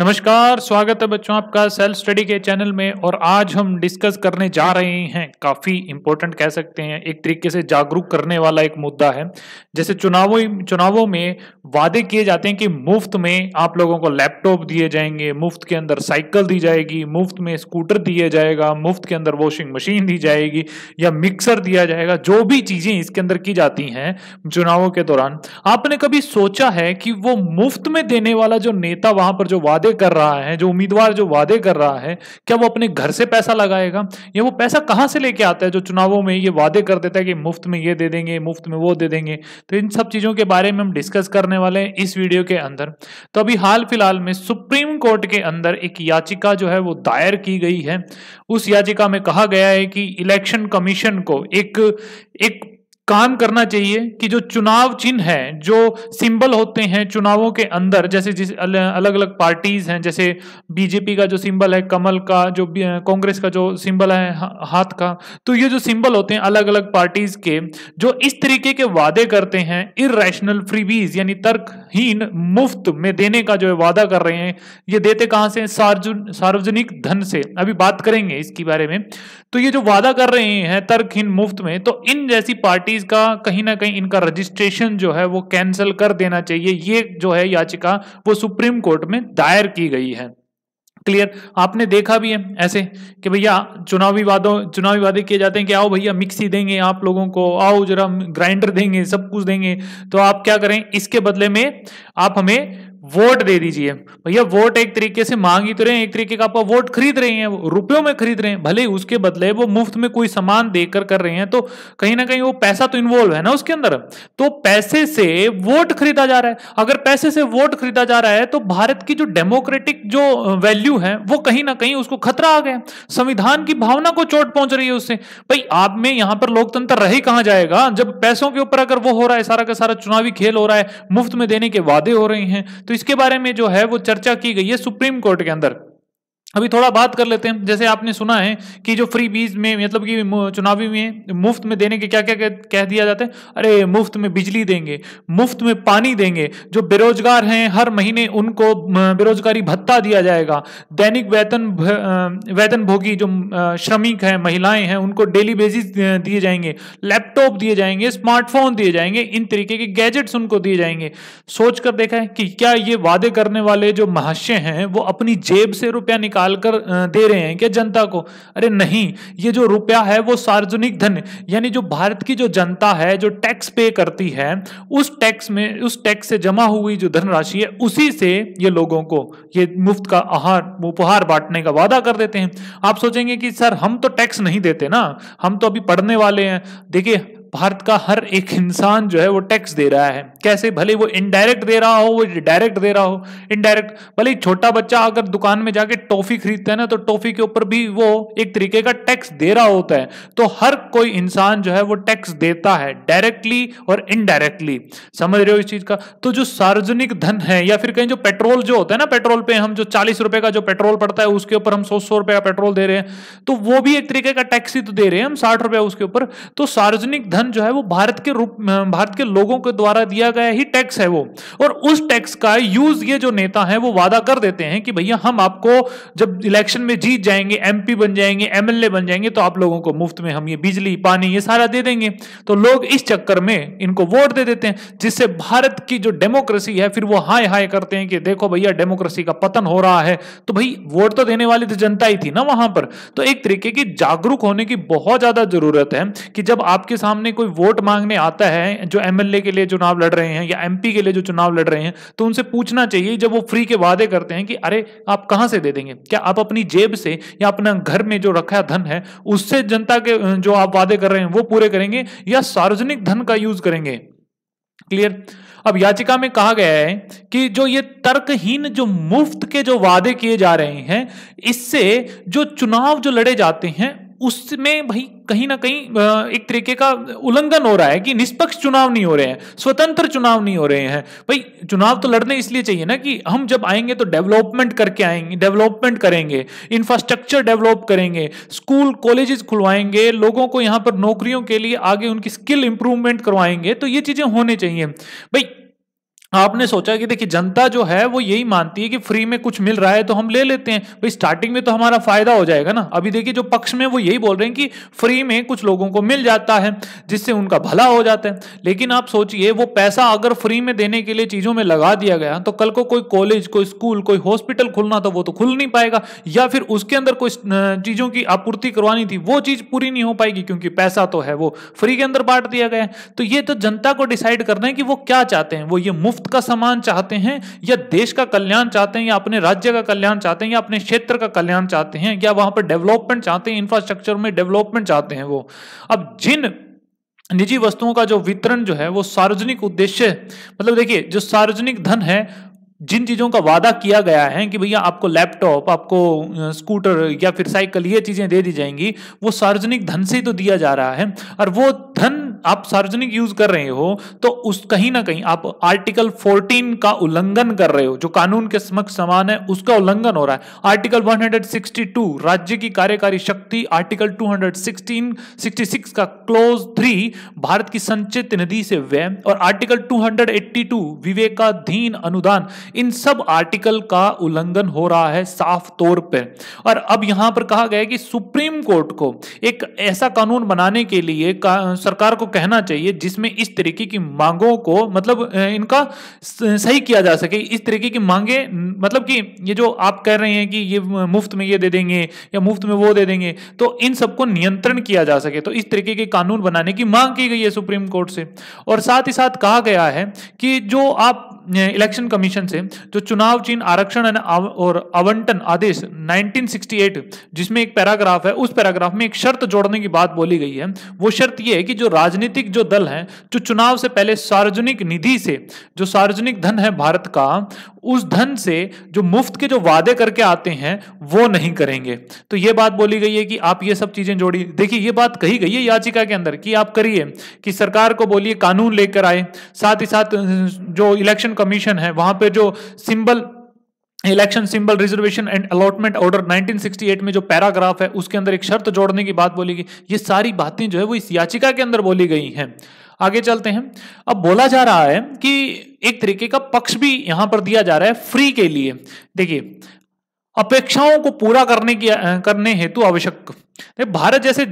नमस्कार स्वागत है बच्चों आपका सेल्फ स्टडी के चैनल में और आज हम डिस्कस करने जा रहे हैं काफ़ी इंपॉर्टेंट कह सकते हैं एक तरीके से जागरूक करने वाला एक मुद्दा है जैसे चुनावों चुनावों में वादे किए जाते हैं कि मुफ्त में आप लोगों को लैपटॉप दिए जाएंगे मुफ्त के अंदर साइकिल दी जाएगी मुफ्त में स्कूटर दिया जाएगा मुफ्त के अंदर वॉशिंग मशीन दी जाएगी या मिक्सर दिया जाएगा जो भी चीज़ें इसके अंदर की जाती हैं चुनावों के दौरान आपने कभी सोचा है कि वो मुफ्त में देने वाला जो नेता वहां पर जो वादे वादे कर रहा है जो उम्मीदवार जो वादे कर रहा है क्या वो अपने घर से पैसा लगाएगा या वो पैसा कहाँ से लेके आता है जो चुनावों में ये वादे कर देता है कि मुफ्त में ये दे देंगे मुफ्त में वो दे देंगे तो इन सब चीज़ों के बारे में हम डिस्कस करने वाले हैं इस वीडियो के अंदर तो अभी हाल फिलहाल में सुप्रीम कोर्ट के अंदर एक याचिका जो है वो दायर की गई है उस याचिका में कहा गया है कि इलेक्शन कमीशन को एक एक काम करना चाहिए कि जो चुनाव चिन्ह है जो सिंबल होते हैं चुनावों के अंदर जैसे जिस अलग अलग पार्टीज हैं जैसे बीजेपी का जो सिंबल है कमल का जो कांग्रेस का जो सिंबल है हाथ का तो ये जो सिंबल होते हैं अलग अलग पार्टीज के जो इस तरीके के वादे करते हैं इरेशनल फ्रीबीज यानी तर्कहीन मुफ्त में देने का जो वादा कर रहे हैं ये देते कहाँ से सार्वजनिक धन से अभी बात करेंगे इसके बारे में तो ये जो वादा कर रहे हैं तर्कहीन मुफ्त में तो इन जैसी पार्टी पार्टीज का कहीं ना कहीं इनका रजिस्ट्रेशन जो है वो कैंसिल कर देना चाहिए ये जो है याचिका वो सुप्रीम कोर्ट में दायर की गई है क्लियर आपने देखा भी है ऐसे कि भैया चुनावी वादों चुनावी वादे किए जाते हैं कि आओ भैया मिक्सी देंगे आप लोगों को आओ जरा ग्राइंडर देंगे सब कुछ देंगे तो आप क्या करें इसके बदले में आप हमें वोट दे दीजिए भैया वोट एक तरीके से मांग ही तो रहे हैं एक तरीके का आपका वोट खरीद रहे हैं रुपयों में खरीद रहे हैं भले उसके बदले वो मुफ्त में कोई सामान देकर कर रहे हैं तो कहीं ना कहीं वो पैसा तो इन्वॉल्व है ना उसके अंदर तो पैसे से वोट खरीदा जा रहा है अगर पैसे से वोट खरीदा जा रहा है तो भारत की जो डेमोक्रेटिक जो वैल्यू है वो कहीं ना कहीं उसको खतरा आ गया संविधान की भावना को चोट पहुंच रही है उससे भाई आप में यहां पर लोकतंत्र रही कहां जाएगा जब पैसों के ऊपर अगर वो हो रहा है सारा का सारा चुनावी खेल हो रहा है मुफ्त में देने के वादे हो रहे हैं तो तो इसके बारे में जो है वो चर्चा की गई है सुप्रीम कोर्ट के अंदर अभी थोड़ा बात कर लेते हैं जैसे आपने सुना है कि जो फ्री बीज में मतलब कि चुनावी में मुफ्त में देने के क्या क्या कह दिया जाता है अरे मुफ्त में बिजली देंगे मुफ्त में पानी देंगे जो बेरोजगार हैं हर महीने उनको बेरोजगारी भत्ता दिया जाएगा दैनिक वेतन वेतन भोगी जो श्रमिक हैं महिलाएं हैं उनको डेली बेसिस दिए जाएंगे लैपटॉप दिए जाएंगे स्मार्टफोन दिए जाएंगे इन तरीके के गैजेट्स उनको दिए जाएंगे सोच कर देखा है कि क्या ये वादे करने वाले जो महाशय हैं वो अपनी जेब से रुपया निकाल निकालकर दे रहे हैं क्या जनता को अरे नहीं ये जो रुपया है वो सार्वजनिक धन यानी जो भारत की जो जनता है जो टैक्स पे करती है उस टैक्स में उस टैक्स से जमा हुई जो धनराशि है उसी से ये लोगों को ये मुफ्त का आहार उपहार बांटने का वादा कर देते हैं आप सोचेंगे कि सर हम तो टैक्स नहीं देते ना हम तो अभी पढ़ने वाले हैं देखिए भारत का हर एक इंसान जो है वो टैक्स दे रहा है कैसे भले वो इनडायरेक्ट दे रहा हो वो डायरेक्ट दे रहा हो इनडायरेक्ट भले छोटा बच्चा अगर दुकान में जाके टॉफी खरीदता है ना तो टॉफी के ऊपर भी वो एक तरीके का टैक्स दे रहा होता है तो हर कोई इंसान जो है वो टैक्स देता है डायरेक्टली और इनडायरेक्टली समझ रहे हो इस चीज का तो जो सार्वजनिक धन है या फिर कहीं जो पेट्रोल जो होता है ना पेट्रोल पे हम जो चालीस रुपए का जो पेट्रोल पड़ता है उसके ऊपर हम सौ सौ रुपए का पेट्रोल दे रहे हैं तो वो भी एक तरीके का टैक्स ही तो दे रहे हैं हम साठ रुपए उसके ऊपर तो सार्वजनिक धन धन जो है वो भारत के रूप भारत के लोगों के द्वारा दिया गया ही टैक्स है वो और उस टैक्स का यूज ये जो नेता है वो वादा कर देते हैं कि भैया हम आपको जब इलेक्शन में जीत जाएंगे एमपी बन जाएंगे एमएलए बन जाएंगे तो आप लोगों को मुफ्त में हम ये बिजली पानी ये सारा दे देंगे तो लोग इस चक्कर में इनको वोट दे देते हैं जिससे भारत की जो डेमोक्रेसी है फिर वो हाय हाय करते हैं कि देखो भैया डेमोक्रेसी का पतन हो रहा है तो भाई वोट तो देने वाली तो जनता ही थी ना वहां पर तो एक तरीके की जागरूक होने की बहुत ज्यादा जरूरत है कि जब आपके सामने कोई वोट मांगने आता है जो एमएलए के लिए चुनाव लड़ रहे हैं या एमपी के लिए जो चुनाव लड़ रहे हैं तो उनसे पूछना चाहिए जब वो फ्री के वादे करते हैं कि अरे आप कहां से दे देंगे क्या आप अपनी जेब से या अपना घर में जो रखा धन है उससे जनता के जो आप वादे कर रहे हैं वो पूरे करेंगे या सार्वजनिक धन का यूज करेंगे क्लियर अब याचिका में कहा गया है कि जो ये तर्कहीन जो मुफ्त के जो वादे किए जा रहे हैं इससे जो चुनाव जो लड़े जाते हैं उसमें भाई कहीं ना कहीं एक तरीके का उल्लंघन हो रहा है कि निष्पक्ष चुनाव नहीं हो रहे हैं स्वतंत्र चुनाव नहीं हो रहे हैं भाई चुनाव तो लड़ने इसलिए चाहिए ना कि हम जब आएंगे तो डेवलपमेंट करके आएंगे डेवलपमेंट करेंगे इंफ्रास्ट्रक्चर डेवलप करेंगे स्कूल कॉलेजेस खुलवाएंगे लोगों को यहाँ पर नौकरियों के लिए आगे उनकी स्किल इंप्रूवमेंट करवाएंगे तो ये चीज़ें होने चाहिए भाई आपने सोचा कि देखिए जनता जो है वो यही मानती है कि फ्री में कुछ मिल रहा है तो हम ले लेते हैं भाई स्टार्टिंग में तो हमारा फायदा हो जाएगा ना अभी देखिए जो पक्ष में वो यही बोल रहे हैं कि फ्री में कुछ लोगों को मिल जाता है जिससे उनका भला हो जाता है लेकिन आप सोचिए वो पैसा अगर फ्री में देने के लिए चीजों में लगा दिया गया तो कल को कोई कॉलेज कोई स्कूल कोई हॉस्पिटल खुलना था वो तो खुल नहीं पाएगा या फिर उसके अंदर कोई चीजों की आपूर्ति करवानी थी वो चीज पूरी नहीं हो पाएगी क्योंकि पैसा तो है वो फ्री के अंदर बांट दिया गया तो ये तो जनता को डिसाइड करना है कि वो क्या चाहते हैं वो ये मुफ्त मुफ्त का सामान चाहते हैं या देश का कल्याण चाहते हैं या अपने राज्य का कल्याण चाहते हैं या अपने क्षेत्र का कल्याण चाहते हैं या वहां पर डेवलपमेंट चाहते हैं इंफ्रास्ट्रक्चर में डेवलपमेंट चाहते हैं वो अब जिन निजी वस्तुओं का जो वितरण जो है वो सार्वजनिक उद्देश्य मतलब देखिए जो सार्वजनिक धन है जिन चीज़ों का वादा किया गया है कि भैया आपको लैपटॉप आपको स्कूटर या फिर साइकिल ये चीज़ें दे दी जाएंगी वो सार्वजनिक धन से ही तो दिया जा रहा है और वो धन आप सार्वजनिक यूज कर रहे हो तो उस कहीं ना कहीं आप आर्टिकल 14 का उल्लंघन कर रहे हो जो कानून के समक्ष समान है उसका उल्लंघन हो रहा है आर्टिकल 162 राज्य की कार्यकारी शक्ति आर्टिकल 216 66 का क्लोज थ्री भारत की संचित निधि से व्यय और आर्टिकल 282 विवेकाधीन अनुदान इन सब आर्टिकल का उल्लंघन हो रहा है साफ तौर पर और अब यहां पर कहा गया कि सुप्रीम कोर्ट को एक ऐसा कानून बनाने के लिए सरकार को कहना चाहिए जिसमें इस तरीके की मांगों को मतलब इनका सही किया जा सके इस तरीके की मांगे मतलब कि ये जो आप कह रहे हैं कि ये मुफ्त में ये दे देंगे या मुफ्त में वो दे देंगे तो इन सबको नियंत्रण किया जा सके तो इस तरीके के कानून बनाने की मांग की गई है सुप्रीम कोर्ट से और साथ ही साथ कहा गया है कि जो आप इलेक्शन कमीशन से जो चुनाव चिन्ह आरक्षण और आवंटन आदेश 1968 जिसमें एक पैराग्राफ है उस पैराग्राफ में एक शर्त जोड़ने की बात बोली गई है वो शर्त ये है कि जो राजनीतिक राजनीतिक जो दल हैं जो चुनाव से पहले सार्वजनिक निधि से जो सार्वजनिक धन है भारत का उस धन से जो मुफ्त के जो वादे करके आते हैं वो नहीं करेंगे तो ये बात बोली गई है कि आप ये सब चीजें जोड़ी देखिए ये बात कही गई है याचिका के अंदर कि आप करिए कि सरकार को बोलिए कानून लेकर आए साथ ही साथ जो इलेक्शन कमीशन है वहां पर जो symbol election symbol reservation and allotment order 1968 में जो पैराग्राफ है उसके अंदर एक शर्त जोड़ने की बात बोली गई ये सारी बातें जो है वो इस याचिका के अंदर बोली गई हैं आगे चलते हैं अब बोला जा रहा है कि एक तरीके का पक्ष भी यहां पर दिया जा रहा है फ्री के लिए देखिए अपेक्षाओं को पूरा करने की करने हेतु आवश्यक भारत जैसे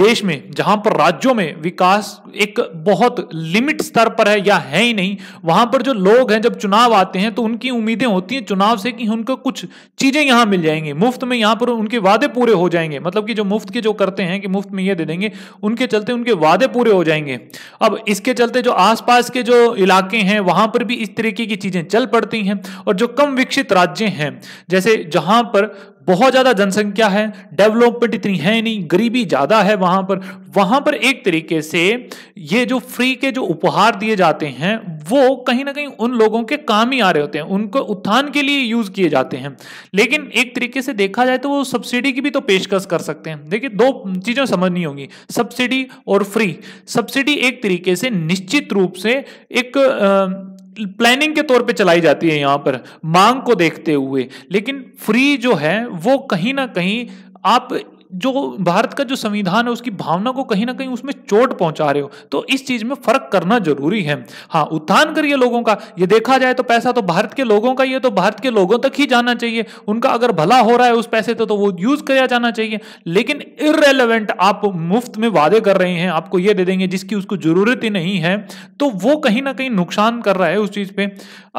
देश में जहां पर राज्यों में विकास एक बहुत लिमिट स्तर पर है या है ही नहीं वहां पर जो लोग हैं जब चुनाव आते हैं तो उनकी उम्मीदें होती हैं चुनाव से कि उनको कुछ चीजें यहां मिल जाएंगी मुफ्त में यहां पर उनके वादे पूरे हो जाएंगे मतलब कि जो मुफ्त के जो करते हैं कि मुफ्त में ये दे देंगे उनके चलते उनके वादे पूरे हो जाएंगे अब इसके चलते जो आसपास के जो इलाके हैं वहां पर भी इस तरीके की चीजें चल पड़ती हैं और जो कम विकसित राज्य हैं जैसे जहां पर बहुत ज़्यादा जनसंख्या है डेवलपमेंट इतनी है नहीं गरीबी ज़्यादा है वहाँ पर वहाँ पर एक तरीके से ये जो फ्री के जो उपहार दिए जाते हैं वो कहीं ना कहीं उन लोगों के काम ही आ रहे होते हैं उनको उत्थान के लिए यूज़ किए जाते हैं लेकिन एक तरीके से देखा जाए तो वो सब्सिडी की भी तो पेशकश कर सकते हैं देखिए दो चीज़ें समझनी होंगी सब्सिडी और फ्री सब्सिडी एक तरीके से निश्चित रूप से एक आ, प्लानिंग के तौर पे चलाई जाती है यहाँ पर मांग को देखते हुए लेकिन फ्री जो है वो कहीं ना कहीं आप जो भारत का जो संविधान है उसकी भावना को कहीं ना कहीं उसमें चोट पहुंचा रहे हो तो इस चीज में फर्क करना जरूरी है हाँ उत्थान करिए लोगों का ये देखा जाए तो पैसा तो भारत के लोगों का ही है तो भारत के लोगों तक ही जाना चाहिए उनका अगर भला हो रहा है उस पैसे तो, तो वो यूज किया जाना चाहिए लेकिन इरेलीवेंट आप मुफ्त में वादे कर रहे हैं आपको ये दे देंगे जिसकी उसको जरूरत ही नहीं है तो वो कहीं ना कहीं नुकसान कर रहा है उस चीज पे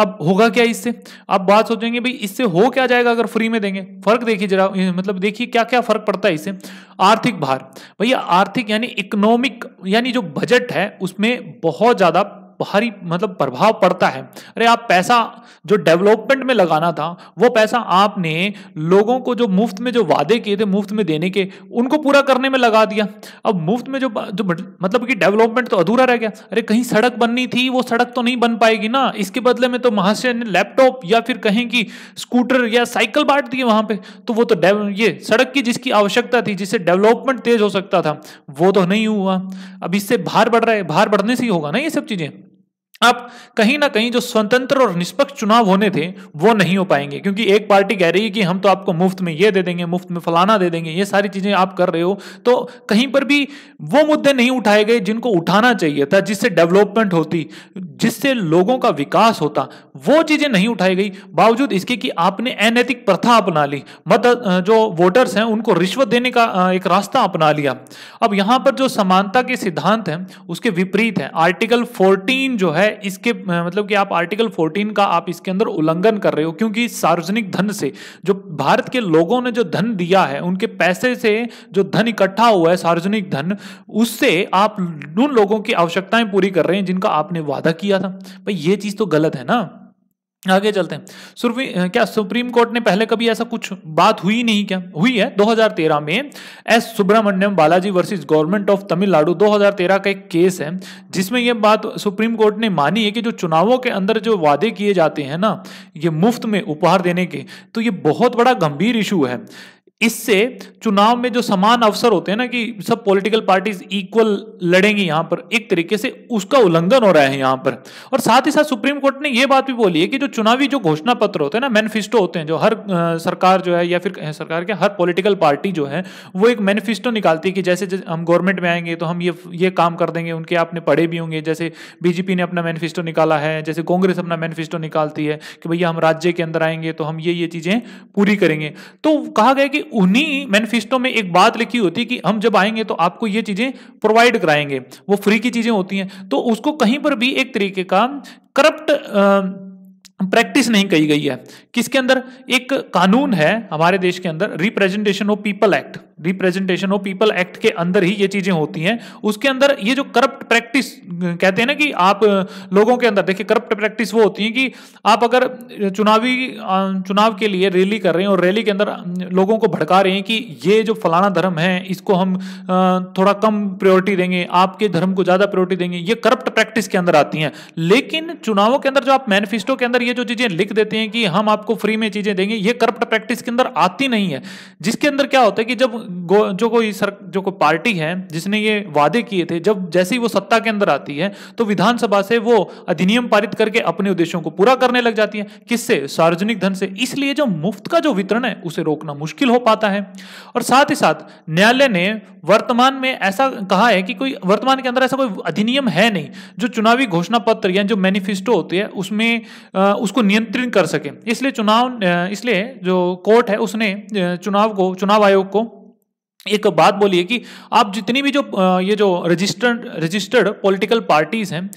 अब होगा क्या इससे आप बात सोचेंगे भाई इससे हो क्या जाएगा अगर फ्री में देंगे फर्क देखिए जरा मतलब देखिए क्या क्या फर्क पड़ता है से आर्थिक भार भैया आर्थिक यानी इकोनॉमिक यानी जो बजट है उसमें बहुत ज़्यादा भारी मतलब प्रभाव पड़ता है अरे आप पैसा जो डेवलपमेंट में लगाना था वो पैसा आपने लोगों को जो मुफ्त में जो वादे किए थे मुफ्त में देने के उनको पूरा करने में लगा दिया अब मुफ्त में जो जो मतलब कि डेवलपमेंट तो अधूरा रह गया अरे कहीं सड़क बननी थी वो सड़क तो नहीं बन पाएगी ना इसके बदले में तो महाशय ने लैपटॉप या फिर कहें कि स्कूटर या साइकिल बांट दिए वहां पर तो वो तो ये सड़क की जिसकी आवश्यकता थी जिससे डेवलपमेंट तेज हो सकता था वो तो नहीं हुआ अब इससे भार बढ़ रहा है भार बढ़ने से ही होगा ना ये सब चीजें अब कहीं ना कहीं जो स्वतंत्र और निष्पक्ष चुनाव होने थे वो नहीं हो पाएंगे क्योंकि एक पार्टी कह रही है कि हम तो आपको मुफ्त में ये दे देंगे मुफ्त में फलाना दे देंगे ये सारी चीजें आप कर रहे हो तो कहीं पर भी वो मुद्दे नहीं उठाए गए जिनको उठाना चाहिए था जिससे डेवलपमेंट होती जिससे लोगों का विकास होता वो चीजें नहीं उठाई गई बावजूद इसके कि आपने अनैतिक प्रथा अपना ली मत जो वोटर्स हैं उनको रिश्वत देने का एक रास्ता अपना लिया अब यहां पर जो समानता के सिद्धांत हैं उसके विपरीत है आर्टिकल फोर्टीन जो है इसके मतलब कि आप आर्टिकल 14 का आप इसके अंदर उल्लंघन कर रहे हो क्योंकि सार्वजनिक धन से जो भारत के लोगों ने जो धन दिया है उनके पैसे से जो धन इकट्ठा हुआ है सार्वजनिक धन उससे आप उन लोगों की आवश्यकताएं पूरी कर रहे हैं जिनका आपने वादा किया था भाई ये चीज तो गलत है ना आगे चलते हैं क्या सुप्रीम कोर्ट ने पहले कभी ऐसा कुछ बात हुई नहीं क्या हुई है 2013 में S Subramaniam Balaji versus government of Tamil Nadu 2013 का एक केस है जिसमें यह बात सुप्रीम कोर्ट ने मानी है कि जो चुनावों के अंदर जो वादे किए जाते हैं ना ये मुफ्त में उपहार देने के तो ये बहुत बड़ा गंभीर इशू है इससे चुनाव में जो समान अवसर होते हैं ना कि सब पॉलिटिकल पार्टीज इक्वल लड़ेंगी यहां पर एक तरीके से उसका उल्लंघन हो रहा है यहां पर और साथ ही साथ सुप्रीम कोर्ट ने यह बात भी बोली है कि जो चुनावी जो घोषणा पत्र होते हैं ना मैनिफेस्टो होते हैं जो हर सरकार जो है या फिर सरकार के हर पोलिटिकल पार्टी जो है वो एक मैनिफेस्टो निकालती है कि जैसे हम गवर्नमेंट में आएंगे तो हम ये ये काम कर देंगे उनके आपने पढ़े भी होंगे जैसे बीजेपी ने अपना मैनिफेस्टो निकाला है जैसे कांग्रेस अपना मैनिफेस्टो निकालती है कि भैया हम राज्य के अंदर आएंगे तो हम ये ये चीजें पूरी करेंगे तो कहा गया कि उन्हीं मैनिफेस्टो में एक बात लिखी होती है कि हम जब आएंगे तो आपको ये चीजें प्रोवाइड कराएंगे वो फ्री की चीजें होती हैं तो उसको कहीं पर भी एक तरीके का करप्ट प्रैक्टिस नहीं कही गई है किसके अंदर एक कानून है हमारे देश के अंदर representation of people act representation of people act के अंदर ही ये चीजें होती हैं उसके अंदर ये जो करप्ट प्रैक्टिस कहते हैं ना कि आप लोगों के अंदर देखिए करप्ट प्रैक्टिस वो होती है कि आप अगर चुनावी चुनाव के लिए रैली कर रहे हैं और रैली के अंदर लोगों को भड़का रहे हैं कि ये जो फलाना धर्म है इसको हम थोड़ा कम प्रायोरिटी देंगे आपके धर्म को ज्यादा प्रायोरिटी देंगे ये करप्ट प्रैक्टिस के अंदर आती है लेकिन चुनावों के अंदर जो आप मैनिफेस्टो के अंदर ये जो चीजें लिख देते हैं कि हम आपको फ्री में चीजें देंगे ये करप्ट प्रैक्टिस के अंदर आती नहीं है जिसके अंदर क्या होता है कि जब जो कोई सर जो कोई पार्टी है जिसने ये वादे किए थे जब जैसे ही वो सत्ता के अंदर आती है तो विधानसभा से वो अधिनियम पारित करके अपने उद्देश्यों को पूरा करने लग जाती है किससे सार्वजनिक धन से इसलिए जो मुफ्त का जो वितरण है उसे रोकना मुश्किल हो पाता है और साथ ही साथ न्यायालय ने वर्तमान में ऐसा कहा है कि कोई वर्तमान के अंदर ऐसा कोई अधिनियम है नहीं जो चुनावी घोषणा पत्र या जो मैनिफेस्टो होती है उसमें उसको नियंत्रित कर सके इसलिए चुनाव इसलिए जो कोर्ट है उसने चुनाव को चुनाव आयोग को एक बात बोलिए कि आप जितनी भी जो ये जो रजिस्टर्ड रजिस्टर्ड पॉलिटिकल पार्टीज हैं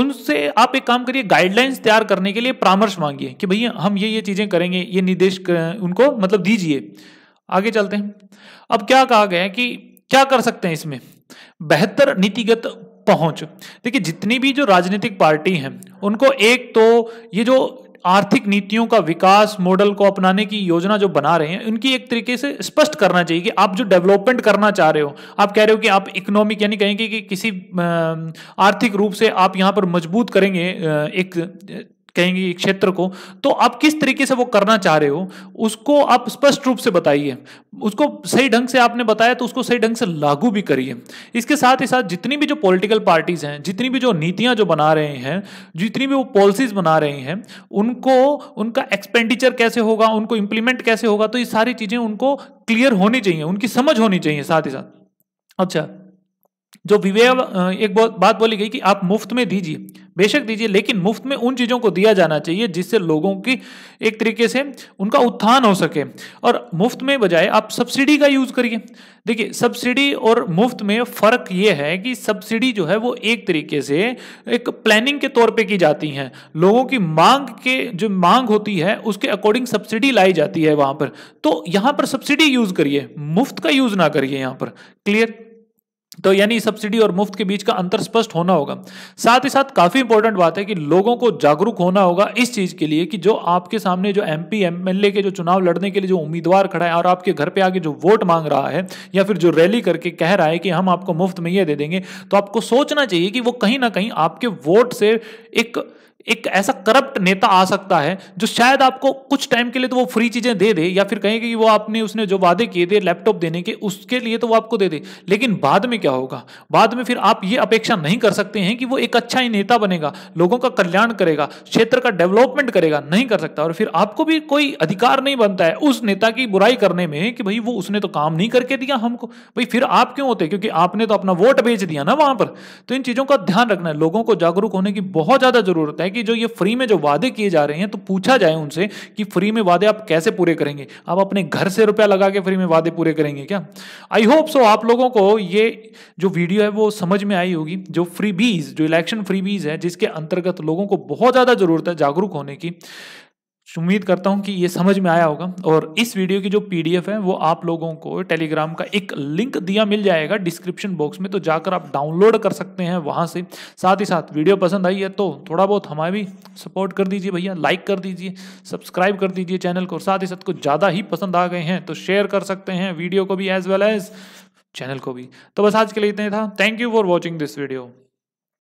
उनसे आप एक काम करिए गाइडलाइंस तैयार करने के लिए परामर्श मांगिए कि भैया हम ये ये चीज़ें करेंगे ये निर्देश उनको मतलब दीजिए आगे चलते हैं अब क्या कहा गया है कि क्या कर सकते हैं इसमें बेहतर नीतिगत पहुंच देखिए जितनी भी जो राजनीतिक पार्टी हैं उनको एक तो ये जो आर्थिक नीतियों का विकास मॉडल को अपनाने की योजना जो बना रहे हैं उनकी एक तरीके से स्पष्ट करना चाहिए कि आप जो डेवलपमेंट करना चाह रहे हो आप कह रहे हो कि आप इकोनॉमिक यानी कहेंगे कि किसी आर्थिक रूप से आप यहाँ पर मजबूत करेंगे एक कहेंगे क्षेत्र को तो आप किस तरीके से वो करना चाह रहे हो उसको आप स्पष्ट रूप से बताइए उसको सही ढंग से आपने बताया तो उसको सही ढंग से लागू भी करिए इसके साथ ही साथ जितनी भी जो पॉलिटिकल पार्टीज हैं जितनी भी जो नीतियां जो बना रहे हैं जितनी भी वो पॉलिसीज बना रहे हैं उनको उनका एक्सपेंडिचर कैसे होगा उनको इम्प्लीमेंट कैसे होगा तो ये सारी चीज़ें उनको क्लियर होनी चाहिए उनकी समझ होनी चाहिए साथ ही साथ अच्छा जो विवेक एक बात बोली गई कि आप मुफ्त में दीजिए बेशक दीजिए लेकिन मुफ्त में उन चीज़ों को दिया जाना चाहिए जिससे लोगों की एक तरीके से उनका उत्थान हो सके और मुफ्त में बजाय आप सब्सिडी का यूज़ करिए देखिए सब्सिडी और मुफ्त में फ़र्क ये है कि सब्सिडी जो है वो एक तरीके से एक प्लानिंग के तौर पर की जाती है लोगों की मांग के जो मांग होती है उसके अकॉर्डिंग सब्सिडी लाई जाती है वहाँ पर तो यहाँ पर सब्सिडी यूज़ करिए मुफ्त का यूज़ ना करिए यहाँ पर क्लियर तो यानी सब्सिडी और मुफ्त के बीच का अंतर स्पष्ट होना होगा साथ ही साथ काफी इंपॉर्टेंट बात है कि लोगों को जागरूक होना होगा इस चीज के लिए कि जो आपके सामने जो एमपी एमएलए के जो चुनाव लड़ने के लिए जो उम्मीदवार खड़ा है और आपके घर पे आके जो वोट मांग रहा है या फिर जो रैली करके कह रहा है कि हम आपको मुफ्त में यह दे देंगे तो आपको सोचना चाहिए कि वो कहीं ना कहीं आपके वोट से एक एक ऐसा करप्ट नेता आ सकता है जो शायद आपको कुछ टाइम के लिए तो वो फ्री चीजें दे दे या फिर कहेंगे कि वो आपने उसने जो वादे किए थे लैपटॉप देने के उसके लिए तो वो आपको दे दे लेकिन बाद में क्या होगा बाद में फिर आप ये अपेक्षा नहीं कर सकते हैं कि वो एक अच्छा ही नेता बनेगा लोगों का कल्याण करेगा क्षेत्र का डेवलपमेंट करेगा नहीं कर सकता और फिर आपको भी कोई अधिकार नहीं बनता है उस नेता की बुराई करने में कि भाई वो उसने तो काम नहीं करके दिया हमको भाई फिर आप क्यों होते क्योंकि आपने तो अपना वोट बेच दिया ना वहां पर तो इन चीजों का ध्यान रखना है लोगों को जागरूक होने की बहुत ज्यादा जरूरत है कि जो ये फ्री में जो वादे किए जा रहे हैं तो पूछा जाए उनसे कि फ्री में वादे आप कैसे पूरे करेंगे आप अपने घर से रुपया लगा के फ्री में वादे पूरे करेंगे क्या आई होप सो आप लोगों को ये जो वीडियो है वो समझ में आई होगी जो फ्री बीज जो इलेक्शन फ्री बीज है जिसके अंतर्गत लोगों को बहुत ज़्यादा जरूरत है जागरूक होने की तो उम्मीद करता हूँ कि ये समझ में आया होगा और इस वीडियो की जो पीडीएफ है वो आप लोगों को टेलीग्राम का एक लिंक दिया मिल जाएगा डिस्क्रिप्शन बॉक्स में तो जाकर आप डाउनलोड कर सकते हैं वहाँ से साथ ही साथ वीडियो पसंद आई है तो थोड़ा बहुत हमारे भी सपोर्ट कर दीजिए भैया लाइक कर दीजिए सब्सक्राइब कर दीजिए चैनल को साथ ही साथ कुछ ज़्यादा ही पसंद आ गए हैं तो शेयर कर सकते हैं वीडियो को भी एज वेल एज चैनल को भी तो बस आज के लिए इतना था thank you for watching this video